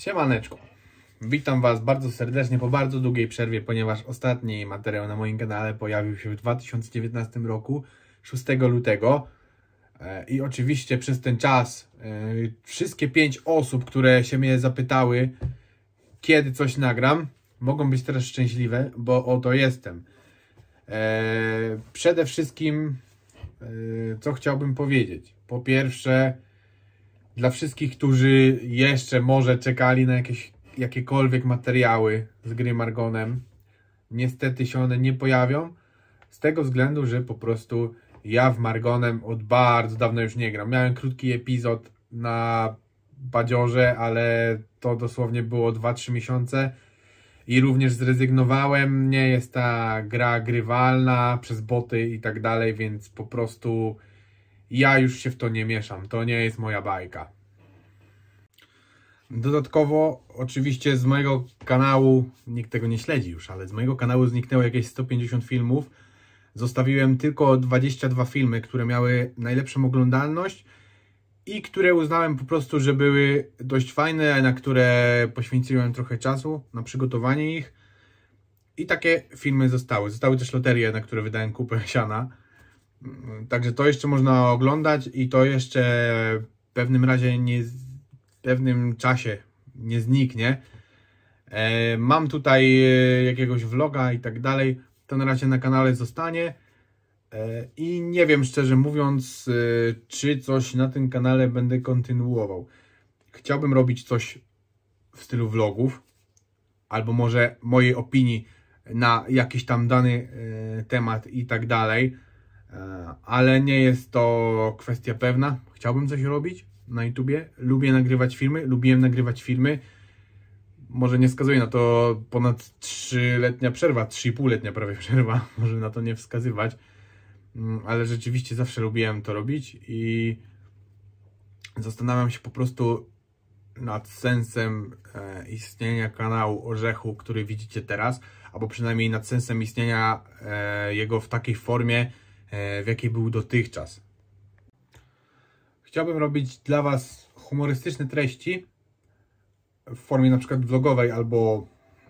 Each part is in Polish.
Siemaneczko. Witam Was bardzo serdecznie po bardzo długiej przerwie, ponieważ ostatni materiał na moim kanale pojawił się w 2019 roku, 6 lutego. E, I oczywiście przez ten czas e, wszystkie pięć osób, które się mnie zapytały, kiedy coś nagram, mogą być teraz szczęśliwe, bo oto jestem. E, przede wszystkim, co chciałbym powiedzieć. Po pierwsze, dla wszystkich, którzy jeszcze może czekali na jakieś, jakiekolwiek materiały z gry Margonem, niestety się one nie pojawią, z tego względu, że po prostu ja w Margonem od bardzo dawna już nie gram. Miałem krótki epizod na Badziorze, ale to dosłownie było 2-3 miesiące i również zrezygnowałem. Nie jest ta gra grywalna przez boty i tak dalej, więc po prostu ja już się w to nie mieszam, to nie jest moja bajka. Dodatkowo, oczywiście z mojego kanału, nikt tego nie śledzi już, ale z mojego kanału zniknęło jakieś 150 filmów. Zostawiłem tylko 22 filmy, które miały najlepszą oglądalność i które uznałem po prostu, że były dość fajne, na które poświęciłem trochę czasu na przygotowanie ich. I takie filmy zostały. Zostały też loterie, na które wydałem kupę siana. Także to jeszcze można oglądać i to jeszcze w pewnym razie nie, w pewnym czasie nie zniknie. E, mam tutaj e, jakiegoś vloga i tak dalej. To na razie na kanale zostanie. E, I nie wiem szczerze mówiąc, czy coś na tym kanale będę kontynuował. Chciałbym robić coś w stylu vlogów, albo może mojej opinii na jakiś tam dany temat i tak dalej. E, ale nie jest to kwestia pewna. Chciałbym coś robić na YouTubie. Lubię nagrywać filmy, lubiłem nagrywać filmy. Może nie wskazuje na to ponad 3-letnia przerwa, 3,5-letnia prawie przerwa, może na to nie wskazywać, mm, ale rzeczywiście zawsze lubiłem to robić i zastanawiam się po prostu nad sensem e, istnienia kanału Orzechu, który widzicie teraz, albo przynajmniej nad sensem istnienia e, jego w takiej formie, E, w jakiej był dotychczas. Chciałbym robić dla Was humorystyczne treści w formie na przykład vlogowej albo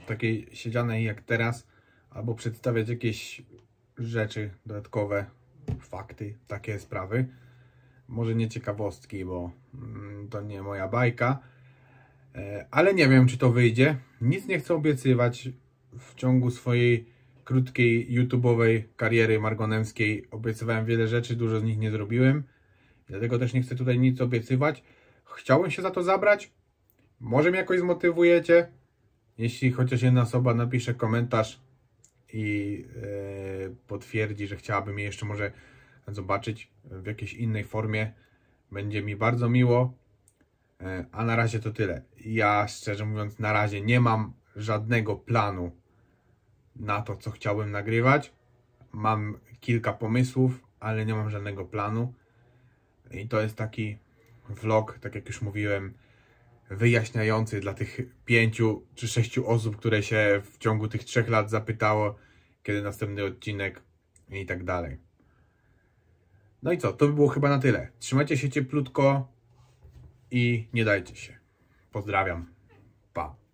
takiej siedzianej jak teraz, albo przedstawiać jakieś rzeczy dodatkowe, fakty, takie sprawy. Może nie ciekawostki, bo mm, to nie moja bajka, e, ale nie wiem, czy to wyjdzie. Nic nie chcę obiecywać w ciągu swojej krótkiej YouTube'owej kariery margonemskiej obiecywałem wiele rzeczy, dużo z nich nie zrobiłem. Dlatego też nie chcę tutaj nic obiecywać. Chciałem się za to zabrać. Może mnie jakoś zmotywujecie. Jeśli chociaż jedna osoba napisze komentarz i e, potwierdzi, że chciałaby mnie jeszcze może zobaczyć w jakiejś innej formie, będzie mi bardzo miło. E, a na razie to tyle. Ja szczerze mówiąc, na razie nie mam żadnego planu na to, co chciałbym nagrywać. Mam kilka pomysłów, ale nie mam żadnego planu. I to jest taki vlog, tak jak już mówiłem, wyjaśniający dla tych pięciu czy sześciu osób, które się w ciągu tych trzech lat zapytało, kiedy następny odcinek i tak dalej. No i co, to by było chyba na tyle. Trzymajcie się cieplutko i nie dajcie się. Pozdrawiam. Pa.